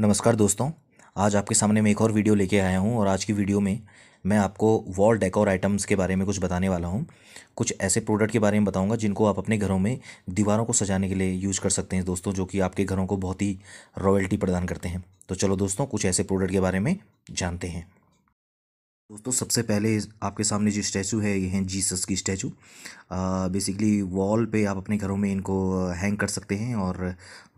नमस्कार दोस्तों आज आपके सामने मैं एक और वीडियो लेके आया हूँ और आज की वीडियो में मैं आपको वॉल डेकोर आइटम्स के बारे में कुछ बताने वाला हूँ कुछ ऐसे प्रोडक्ट के बारे में बताऊँगा जिनको आप अपने घरों में दीवारों को सजाने के लिए यूज़ कर सकते हैं दोस्तों जो कि आपके घरों को बहुत ही रॉयल्टी प्रदान करते हैं तो चलो दोस्तों कुछ ऐसे प्रोडक्ट के बारे में जानते हैं दोस्तों सबसे पहले आपके सामने जो स्टैचू है ये है जीसस की स्टैचू बेसिकली वॉल पे आप अपने घरों में इनको हैंग कर सकते हैं और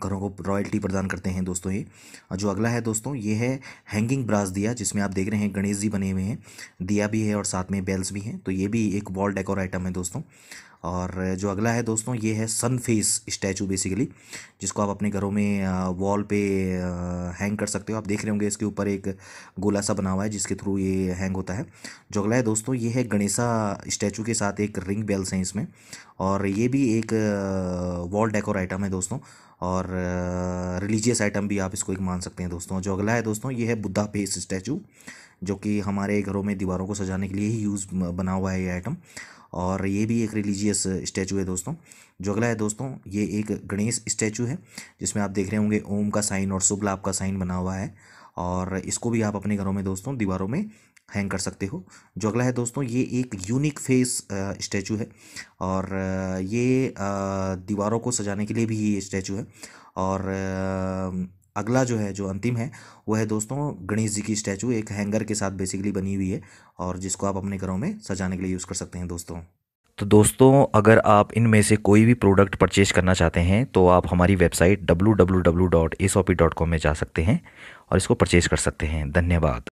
घरों को रॉयल्टी प्रदान करते हैं दोस्तों ये जो अगला है दोस्तों ये है हैंगिंग ब्रास दिया जिसमें आप देख रहे हैं गणेश जी बने हुए हैं दिया भी है और साथ में बेल्स भी हैं तो ये भी एक वॉल डेकोर आइटम है दोस्तों और जो अगला है दोस्तों ये है सन फेस स्टैचू बेसिकली जिसको आप अपने घरों में वॉल पे हैंग कर सकते हो आप देख रहे होंगे इसके ऊपर एक गोला सा बना हुआ है जिसके थ्रू ये हैंग होता होता है जो अगला है दोस्तों ये है गणेशा स्टैचू के साथ एक रिंग बेल्स हैं इसमें और ये भी एक वॉल डेकोर आइटम है दोस्तों और रिलीजियस आइटम भी आप इसको एक मान सकते हैं दोस्तों जो अगला है दोस्तों ये है बुद्धा फेस स्टैचू जो कि हमारे घरों में दीवारों को सजाने के लिए ही यूज़ बना हुआ है ये आइटम और ये भी एक रिलीजियस स्टैचू है दोस्तों जो अगला है दोस्तों ये एक गणेश स्टैचू है जिसमें आप देख रहे होंगे ओम का साइन और शुभ लाभ का साइन बना हुआ है और इसको भी आप अपने घरों में दोस्तों दीवारों में हैंग कर सकते हो जो अगला है दोस्तों ये एक यूनिक फेस स्टैचू है और ये दीवारों को सजाने के लिए भी ये स्टैचू है और अगला जो है जो अंतिम है वो है दोस्तों गणेश जी की स्टैचू एक हैंगर के साथ बेसिकली बनी हुई है और जिसको आप अपने घरों में सजाने के लिए यूज़ कर सकते हैं दोस्तों तो दोस्तों अगर आप इनमें से कोई भी प्रोडक्ट परचेज करना चाहते हैं तो आप हमारी वेबसाइट डब्ल्यू में जा सकते हैं और इसको परचेज कर सकते हैं धन्यवाद